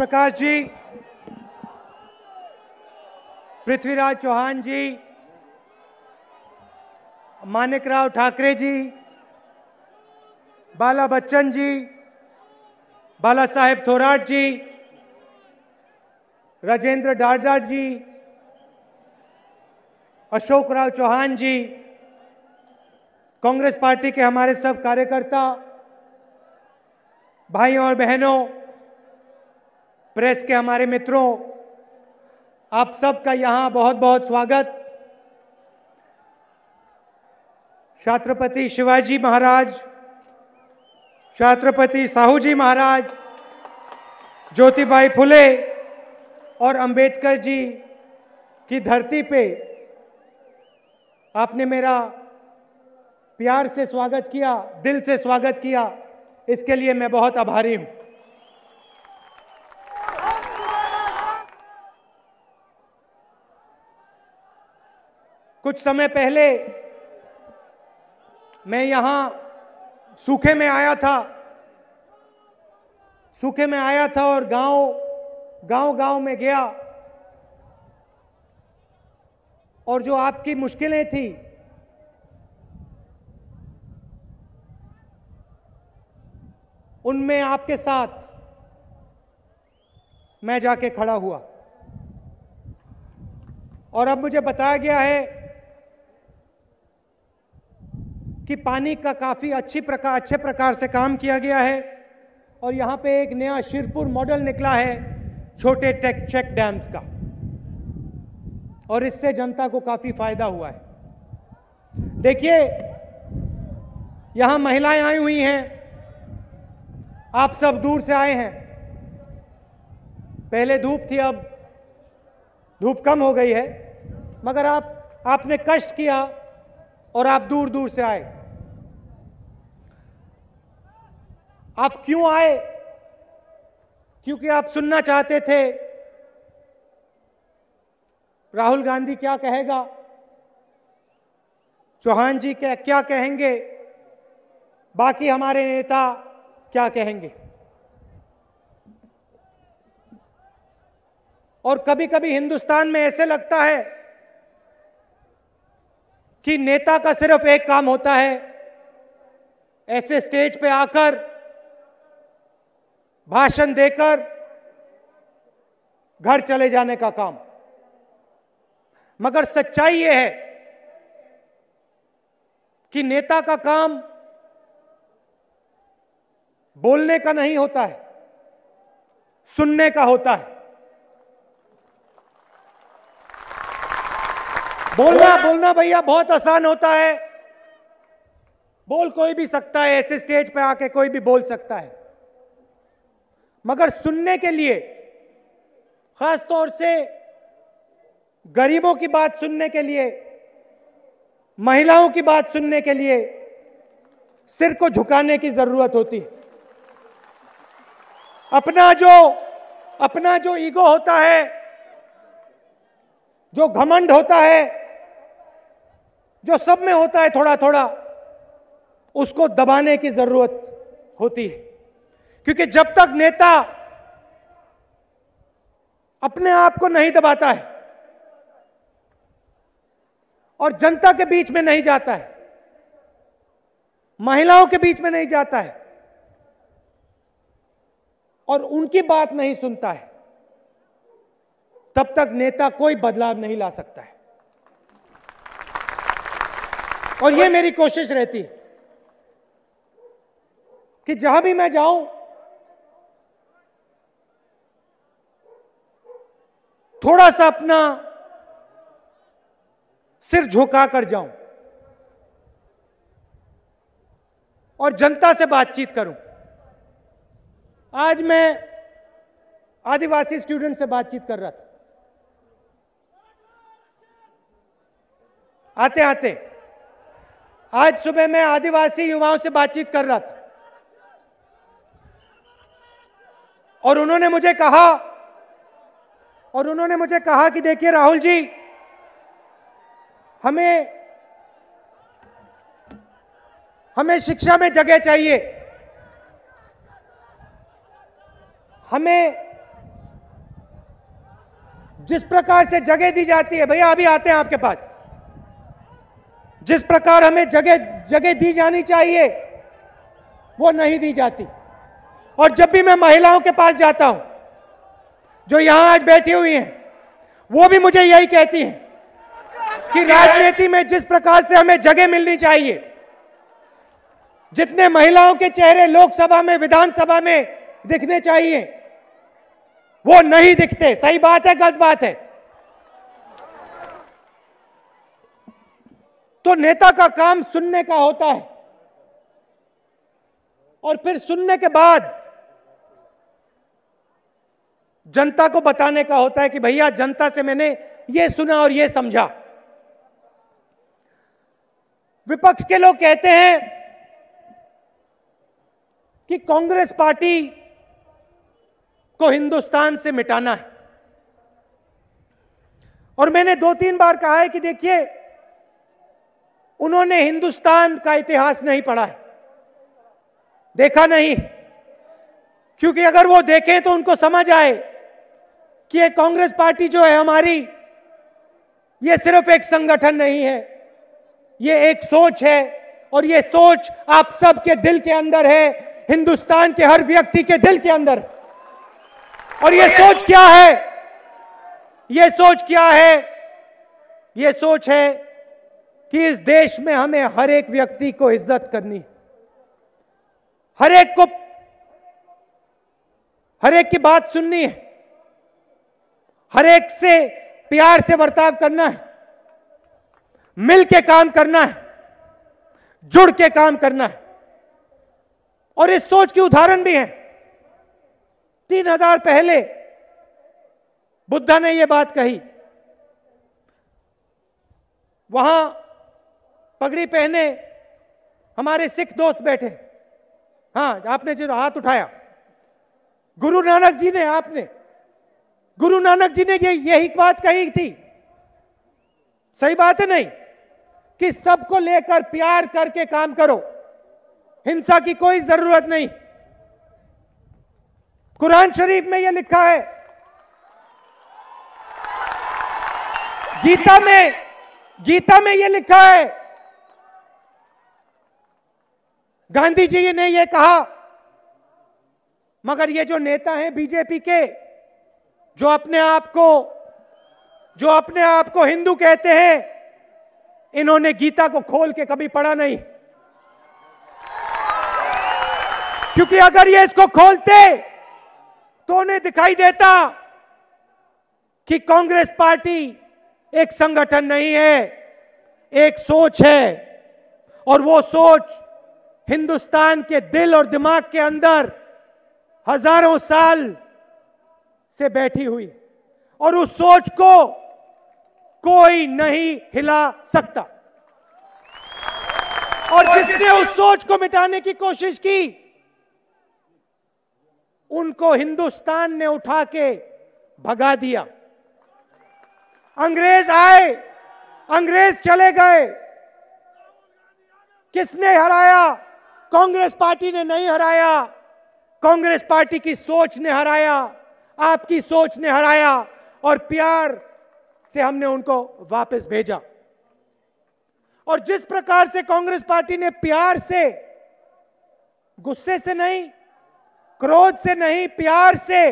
प्रकाश ji Prithviraj Chauhan ji Manikrao Thackeray ji Bala Bachchan ji Bala Saheb Thorat ji Rajendra Dada ji Ashok Rao Chauhan ji Congress party के हमारे सब कार्यकर्ता भाइयों और बहनों प्रेस के हमारे मित्रों आप सबका यहाँ बहुत बहुत स्वागत छात्रपति शिवाजी महाराज छात्रपति साहू जी महाराज ज्योतिबाई फुले और अंबेडकर जी की धरती पे आपने मेरा प्यार से स्वागत किया दिल से स्वागत किया इसके लिए मैं बहुत आभारी हूँ कुछ समय पहले मैं यहां सूखे में आया था सूखे में आया था और गांव गांव गांव में गया और जो आपकी मुश्किलें थी उनमें आपके साथ मैं जाके खड़ा हुआ और अब मुझे बताया गया है कि पानी का काफ़ी अच्छी प्रकार अच्छे प्रकार से काम किया गया है और यहाँ पे एक नया शिरपुर मॉडल निकला है छोटे टेक चेक डैम्स का और इससे जनता को काफ़ी फायदा हुआ है देखिए यहाँ महिलाएं आई हुई हैं आप सब दूर से आए हैं पहले धूप थी अब धूप कम हो गई है मगर आप आपने कष्ट किया और आप दूर दूर से आए आप क्यों आए क्योंकि आप सुनना चाहते थे राहुल गांधी क्या कहेगा चौहान जी क्या क्या कहेंगे बाकी हमारे नेता क्या कहेंगे और कभी कभी हिंदुस्तान में ऐसे लगता है कि नेता का सिर्फ एक काम होता है ऐसे स्टेज पे आकर भाषण देकर घर चले जाने का काम मगर सच्चाई यह है कि नेता का काम बोलने का नहीं होता है सुनने का होता है बोलना बोलना भैया बहुत आसान होता है बोल कोई भी सकता है ऐसे स्टेज पे आके कोई भी बोल सकता है मगर सुनने के लिए खास तौर से गरीबों की बात सुनने के लिए महिलाओं की बात सुनने के लिए सिर को झुकाने की जरूरत होती है अपना जो अपना जो ईगो होता है जो घमंड होता है जो सब में होता है थोड़ा थोड़ा उसको दबाने की जरूरत होती है क्योंकि जब तक नेता अपने आप को नहीं दबाता है और जनता के बीच में नहीं जाता है महिलाओं के बीच में नहीं जाता है और उनकी बात नहीं सुनता है तब तक नेता कोई बदलाव नहीं ला सकता है और यह मेरी कोशिश रहती है कि जहां भी मैं जाऊं थोड़ा सा अपना सिर झुका कर जाऊं और जनता से बातचीत करूं आज मैं आदिवासी स्टूडेंट से बातचीत कर रहा था आते आते आज सुबह मैं आदिवासी युवाओं से बातचीत कर रहा था और उन्होंने मुझे कहा और उन्होंने मुझे कहा कि देखिए राहुल जी हमें हमें शिक्षा में जगह चाहिए हमें जिस प्रकार से जगह दी जाती है भैया अभी आते हैं आपके पास जिस प्रकार हमें जगह जगह दी जानी चाहिए वो नहीं दी जाती और जब भी मैं महिलाओं के पास जाता हूं जो यहां आज बैठी हुई हैं वो भी मुझे यही कहती हैं कि राजनीति में जिस प्रकार से हमें जगह मिलनी चाहिए जितने महिलाओं के चेहरे लोकसभा में विधानसभा में दिखने चाहिए वो नहीं दिखते सही बात है गलत बात है तो नेता का काम सुनने का होता है और फिर सुनने के बाद जनता को बताने का होता है कि भैया जनता से मैंने ये सुना और ये समझा विपक्ष के लोग कहते हैं कि कांग्रेस पार्टी को हिंदुस्तान से मिटाना है और मैंने दो तीन बार कहा है कि देखिए उन्होंने हिंदुस्तान का इतिहास नहीं पढ़ा है देखा नहीं क्योंकि अगर वो देखें तो उनको समझ आए कि ये कांग्रेस पार्टी जो है हमारी ये सिर्फ एक संगठन नहीं है ये एक सोच है और ये सोच आप सबके दिल के अंदर है हिंदुस्तान के हर व्यक्ति के दिल के अंदर और ये सोच क्या है ये सोच क्या है ये सोच है कि इस देश में हमें हर एक व्यक्ति को इज्जत करनी हर एक को हर एक की बात सुननी है हर एक से प्यार से बर्ताव करना है मिल के काम करना है जुड़ के काम करना है और इस सोच के उदाहरण भी हैं तीन हजार पहले बुद्धा ने यह बात कही वहां पगड़ी पहने हमारे सिख दोस्त बैठे हाँ आपने जो हाथ उठाया गुरु नानक जी ने आपने गुरु नानक जी ने यही बात कही थी सही बात है नहीं कि सबको लेकर प्यार करके काम करो हिंसा की कोई जरूरत नहीं कुरान शरीफ में यह लिखा है गीता में गीता में यह लिखा है गांधी जी ने यह कहा मगर ये जो नेता हैं बीजेपी के जो अपने आप को जो अपने आप को हिंदू कहते हैं इन्होंने गीता को खोल के कभी पढ़ा नहीं क्योंकि अगर ये इसको खोलते तो उन्हें दिखाई देता कि कांग्रेस पार्टी एक संगठन नहीं है एक सोच है और वो सोच हिंदुस्तान के दिल और दिमाग के अंदर हजारों साल से बैठी हुई और उस सोच को कोई नहीं हिला सकता और जिसने उस सोच को मिटाने की कोशिश की उनको हिंदुस्तान ने उठा के भगा दिया अंग्रेज आए अंग्रेज चले गए किसने हराया कांग्रेस पार्टी ने नहीं हराया कांग्रेस पार्टी की सोच ने हराया आपकी सोच ने हराया और प्यार से हमने उनको वापस भेजा और जिस प्रकार से कांग्रेस पार्टी ने प्यार से गुस्से से नहीं क्रोध से नहीं प्यार से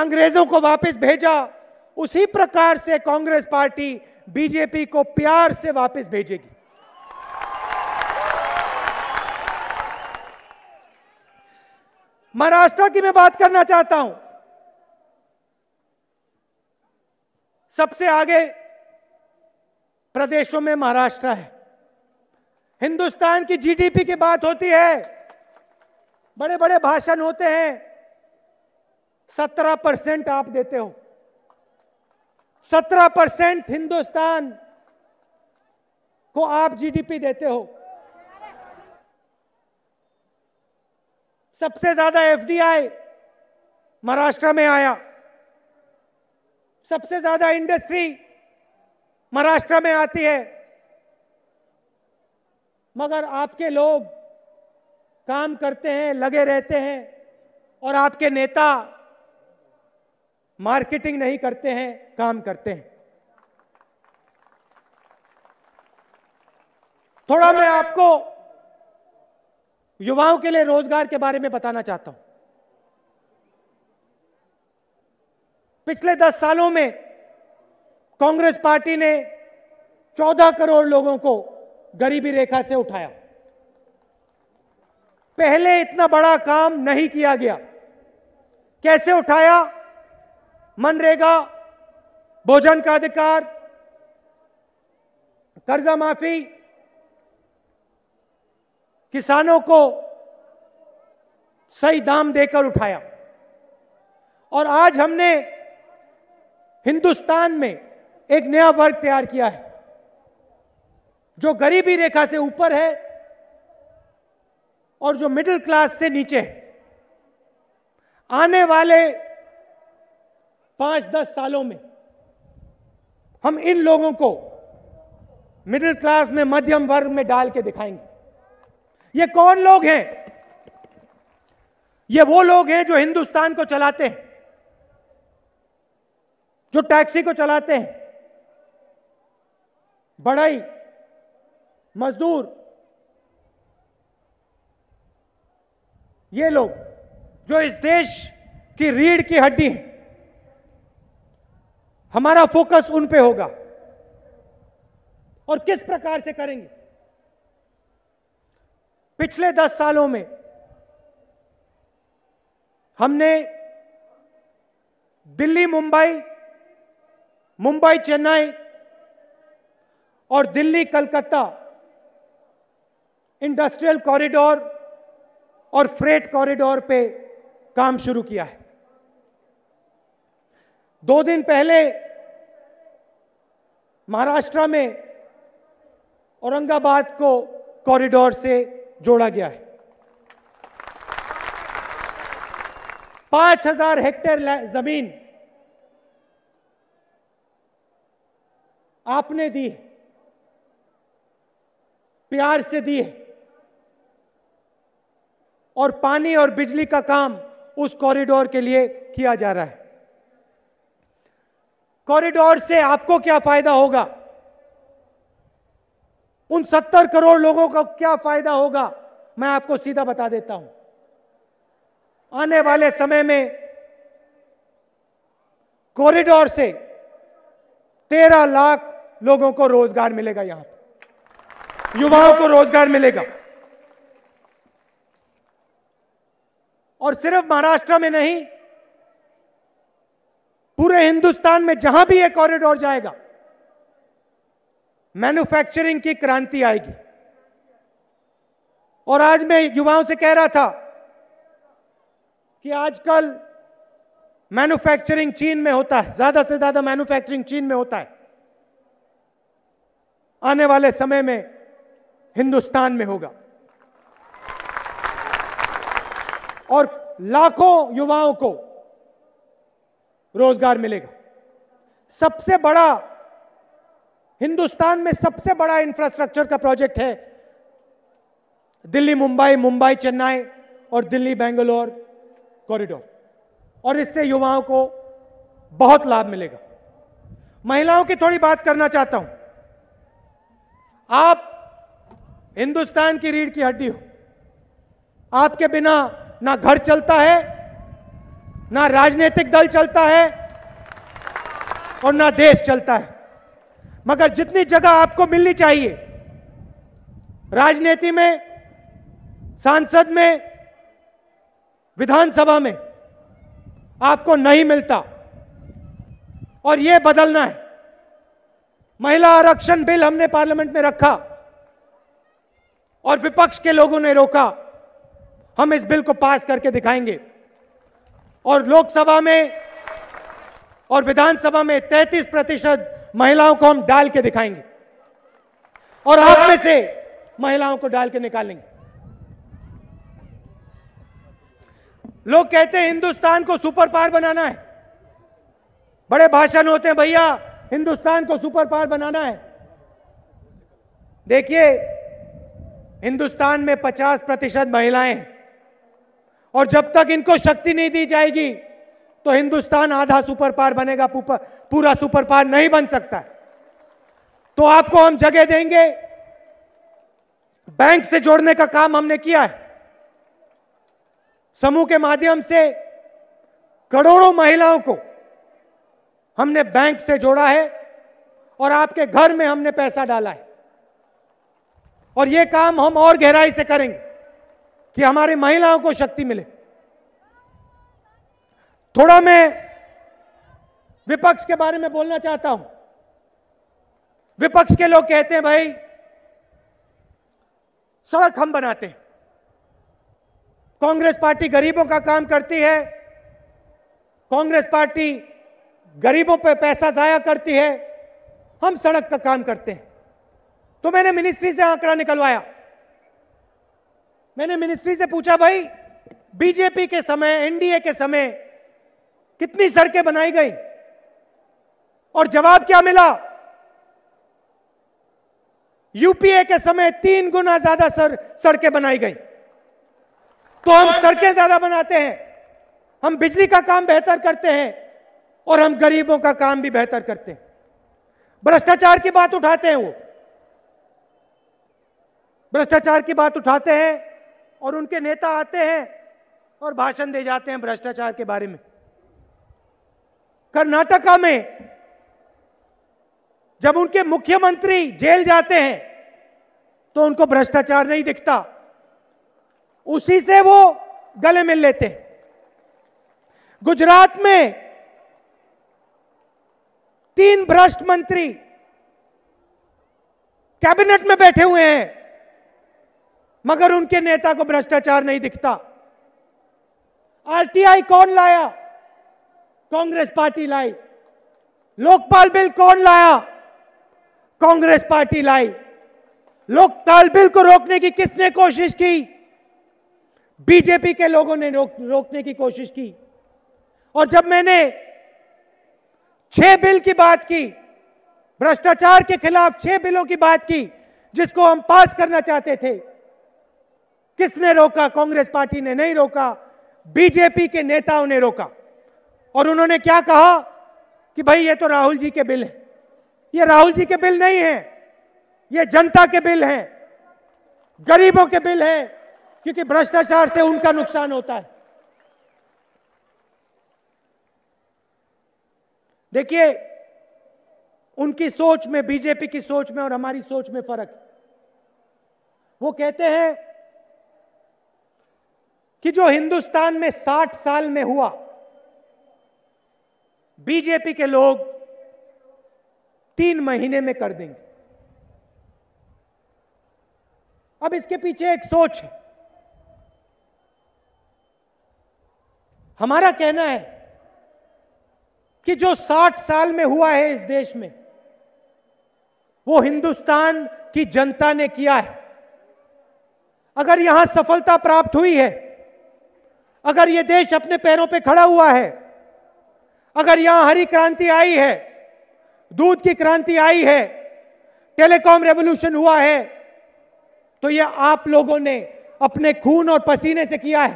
अंग्रेजों को वापस भेजा उसी प्रकार से कांग्रेस पार्टी बीजेपी को प्यार से वापस भेजेगी महाराष्ट्र की मैं बात करना चाहता हूं सबसे आगे प्रदेशों में महाराष्ट्र है हिंदुस्तान की जीडीपी की बात होती है बड़े बड़े भाषण होते हैं सत्रह परसेंट आप देते हो सत्रह परसेंट हिंदुस्तान को आप जीडीपी देते हो सबसे ज्यादा एफडीआई महाराष्ट्र में आया सबसे ज्यादा इंडस्ट्री महाराष्ट्र में आती है मगर आपके लोग काम करते हैं लगे रहते हैं और आपके नेता मार्केटिंग नहीं करते हैं काम करते हैं थोड़ा मैं आपको युवाओं के लिए रोजगार के बारे में बताना चाहता हूं पिछले दस सालों में कांग्रेस पार्टी ने चौदह करोड़ लोगों को गरीबी रेखा से उठाया पहले इतना बड़ा काम नहीं किया गया कैसे उठाया मनरेगा भोजन का अधिकार कर्जा माफी किसानों को सही दाम देकर उठाया और आज हमने हिंदुस्तान में एक नया वर्ग तैयार किया है जो गरीबी रेखा से ऊपर है और जो मिडिल क्लास से नीचे है आने वाले पांच दस सालों में हम इन लोगों को मिडिल क्लास में मध्यम वर्ग में डाल के दिखाएंगे ये कौन लोग हैं ये वो लोग हैं जो हिंदुस्तान को चलाते हैं जो टैक्सी को चलाते हैं बढ़ई मजदूर ये लोग जो इस देश की रीढ़ की हड्डी है हमारा फोकस उन पे होगा और किस प्रकार से करेंगे पिछले दस सालों में हमने दिल्ली मुंबई मुंबई चेन्नई और दिल्ली कलकत्ता इंडस्ट्रियल कॉरिडोर और फ्रेट कॉरिडोर पे काम शुरू किया है दो दिन पहले महाराष्ट्र में औरंगाबाद को कॉरिडोर से जोड़ा गया है 5000 हेक्टेयर जमीन आपने दी है प्यार से दी है और पानी और बिजली का काम उस कॉरिडोर के लिए किया जा रहा है कॉरिडोर से आपको क्या फायदा होगा उन सत्तर करोड़ लोगों का क्या फायदा होगा मैं आपको सीधा बता देता हूं आने वाले समय में कॉरिडोर से तेरह लाख लोगों को रोजगार मिलेगा यहां पर युवाओं को रोजगार मिलेगा और सिर्फ महाराष्ट्र में नहीं पूरे हिंदुस्तान में जहां भी ये कॉरिडोर जाएगा मैन्युफैक्चरिंग की क्रांति आएगी और आज मैं युवाओं से कह रहा था कि आजकल मैन्युफैक्चरिंग चीन में होता है ज्यादा से ज्यादा मैन्युफैक्चरिंग चीन में होता है आने वाले समय में हिंदुस्तान में होगा और लाखों युवाओं को रोजगार मिलेगा सबसे बड़ा हिंदुस्तान में सबसे बड़ा इंफ्रास्ट्रक्चर का प्रोजेक्ट है दिल्ली मुंबई मुंबई चेन्नई और दिल्ली बेंगलोर कॉरिडोर और इससे युवाओं को बहुत लाभ मिलेगा महिलाओं की थोड़ी बात करना चाहता हूं आप हिंदुस्तान की रीढ़ की हड्डी हो आपके बिना ना घर चलता है ना राजनीतिक दल चलता है और ना देश चलता है मगर जितनी जगह आपको मिलनी चाहिए राजनीति में सांसद में विधानसभा में आपको नहीं मिलता और यह बदलना है महिला आरक्षण बिल हमने पार्लियामेंट में रखा और विपक्ष के लोगों ने रोका हम इस बिल को पास करके दिखाएंगे और लोकसभा में और विधानसभा में 33 प्रतिशत महिलाओं को हम डाल के दिखाएंगे और आप में से महिलाओं को डाल के निकालेंगे लोग कहते हैं हिंदुस्तान को सुपर पावर बनाना है बड़े भाषण होते हैं भैया हिंदुस्तान को सुपर पावर बनाना है देखिए हिंदुस्तान में 50 प्रतिशत महिलाएं और जब तक इनको शक्ति नहीं दी जाएगी तो हिंदुस्तान आधा सुपर पावर बनेगा पूरा सुपर पावर नहीं बन सकता तो आपको हम जगह देंगे बैंक से जोड़ने का काम हमने किया है समूह के माध्यम से करोड़ों महिलाओं को हमने बैंक से जोड़ा है और आपके घर में हमने पैसा डाला है और ये काम हम और गहराई से करेंगे कि हमारी महिलाओं को शक्ति मिले थोड़ा मैं विपक्ष के बारे में बोलना चाहता हूं विपक्ष के लोग कहते हैं भाई सड़क हम बनाते हैं कांग्रेस पार्टी गरीबों का काम करती है कांग्रेस पार्टी गरीबों पर पैसा ज़ाया करती है हम सड़क का काम करते हैं तो मैंने मिनिस्ट्री से आंकड़ा निकलवाया मैंने मिनिस्ट्री से पूछा भाई बीजेपी के समय एनडीए के समय कितनी सड़कें बनाई गई और जवाब क्या मिला यूपीए के समय तीन गुना ज्यादा सर सड़कें बनाई गई तो हम सड़कें ज्यादा बनाते हैं हम बिजली का काम बेहतर करते हैं और हम गरीबों का काम भी बेहतर करते हैं भ्रष्टाचार की बात उठाते हैं वो भ्रष्टाचार की बात उठाते हैं और उनके नेता आते हैं और भाषण दे जाते हैं भ्रष्टाचार के बारे में कर्नाटका में जब उनके मुख्यमंत्री जेल जाते हैं तो उनको भ्रष्टाचार नहीं दिखता उसी से वो गले मिल लेते हैं गुजरात में तीन भ्रष्ट मंत्री कैबिनेट में बैठे हुए हैं मगर उनके नेता को भ्रष्टाचार नहीं दिखता आरटीआई कौन लाया कांग्रेस पार्टी लाई लोकपाल बिल कौन लाया कांग्रेस पार्टी लाई लोकपाल बिल को रोकने की किसने कोशिश की बीजेपी के लोगों ने रोक, रोकने की कोशिश की और जब मैंने छह बिल की बात की भ्रष्टाचार के खिलाफ छह बिलों की बात की जिसको हम पास करना चाहते थे किसने रोका कांग्रेस पार्टी ने नहीं रोका बीजेपी के नेताओं ने रोका और उन्होंने क्या कहा कि भाई ये तो राहुल जी के बिल है ये राहुल जी के बिल नहीं है ये जनता के बिल हैं गरीबों के बिल हैं क्योंकि भ्रष्टाचार से उनका नुकसान होता है देखिए उनकी सोच में बीजेपी की सोच में और हमारी सोच में फर्क वो कहते हैं कि जो हिंदुस्तान में 60 साल में हुआ बीजेपी के लोग तीन महीने में कर देंगे अब इसके पीछे एक सोच है हमारा कहना है कि जो 60 साल में हुआ है इस देश में वो हिंदुस्तान की जनता ने किया है अगर यहां सफलता प्राप्त हुई है अगर ये देश अपने पैरों पे खड़ा हुआ है अगर यहां हरी क्रांति आई है दूध की क्रांति आई है टेलीकॉम रेवोल्यूशन हुआ है तो ये आप लोगों ने अपने खून और पसीने से किया है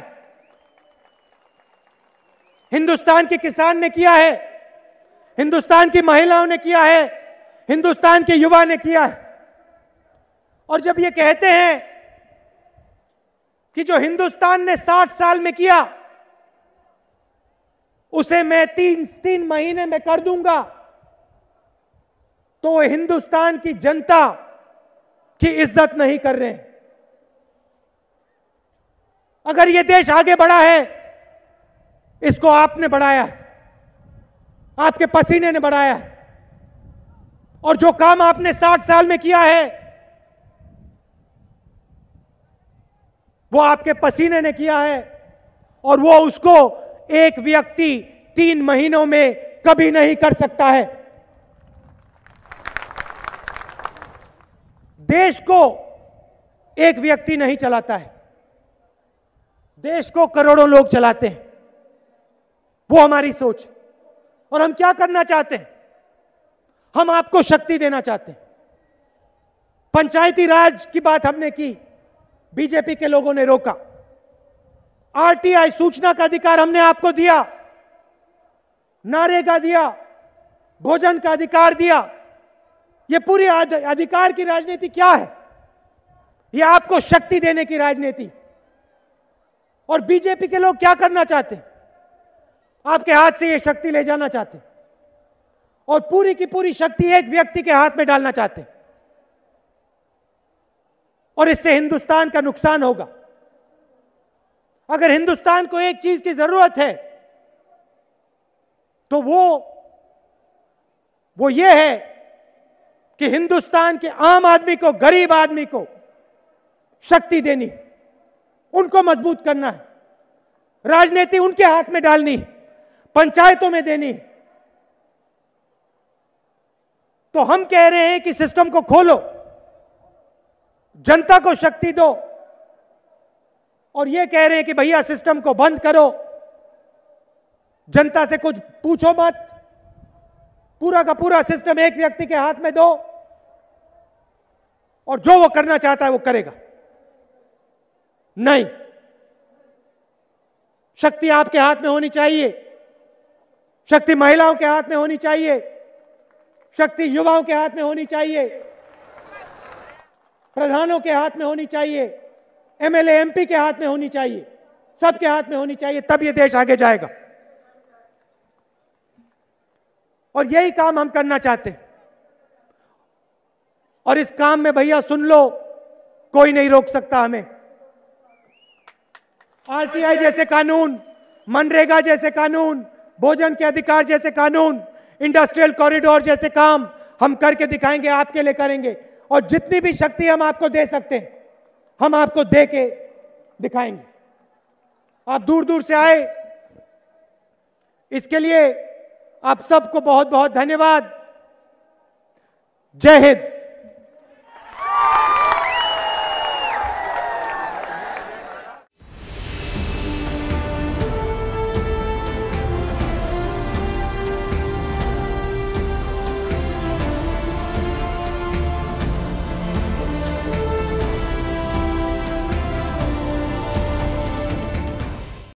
हिंदुस्तान के किसान ने किया है हिंदुस्तान की महिलाओं ने किया है हिंदुस्तान के युवा ने किया है और जब ये कहते हैं कि जो हिंदुस्तान ने 60 साल में किया उसे मैं तीन तीन महीने में कर दूंगा तो हिंदुस्तान की जनता की इज्जत नहीं कर रहे अगर यह देश आगे बढ़ा है इसको आपने बढ़ाया है आपके पसीने ने बढ़ाया है और जो काम आपने साठ साल में किया है वो आपके पसीने ने किया है और वो उसको एक व्यक्ति तीन महीनों में कभी नहीं कर सकता है देश को एक व्यक्ति नहीं चलाता है देश को करोड़ों लोग चलाते हैं वो हमारी सोच और हम क्या करना चाहते हैं हम आपको शक्ति देना चाहते हैं पंचायती राज की बात हमने की बीजेपी के लोगों ने रोका आरटीआई सूचना का अधिकार हमने आपको दिया नारे का दिया भोजन का अधिकार दिया यह पूरी अधिकार की राजनीति क्या है यह आपको शक्ति देने की राजनीति और बीजेपी के लोग क्या करना चाहते हैं आपके हाथ से ये शक्ति ले जाना चाहते और पूरी की पूरी शक्ति एक व्यक्ति के हाथ में डालना चाहते और इससे हिंदुस्तान का नुकसान होगा अगर हिंदुस्तान को एक चीज की जरूरत है तो वो वो ये है कि हिंदुस्तान के आम आदमी को गरीब आदमी को शक्ति देनी उनको मजबूत करना है राजनीति उनके हाथ में डालनी है पंचायतों में देनी तो हम कह रहे हैं कि सिस्टम को खोलो जनता को शक्ति दो और यह कह रहे हैं कि भैया सिस्टम को बंद करो जनता से कुछ पूछो मत पूरा का पूरा सिस्टम एक व्यक्ति के हाथ में दो और जो वो करना चाहता है वो करेगा नहीं शक्ति आपके हाथ में होनी चाहिए शक्ति महिलाओं के हाथ में होनी चाहिए शक्ति युवाओं के हाथ में होनी चाहिए प्रधानों के हाथ में होनी चाहिए एमएलए एमपी के हाथ में होनी चाहिए सबके हाथ में होनी चाहिए तब ये देश आगे जाएगा और यही काम हम करना चाहते हैं और इस काम में भैया सुन लो कोई नहीं रोक सकता हमें आरटीआई जैसे कानून मनरेगा जैसे कानून भोजन के अधिकार जैसे कानून इंडस्ट्रियल कॉरिडोर जैसे काम हम करके दिखाएंगे आपके लिए करेंगे और जितनी भी शक्ति हम आपको दे सकते हैं हम आपको दे के दिखाएंगे आप दूर दूर से आए इसके लिए आप सबको बहुत बहुत धन्यवाद जय हिंद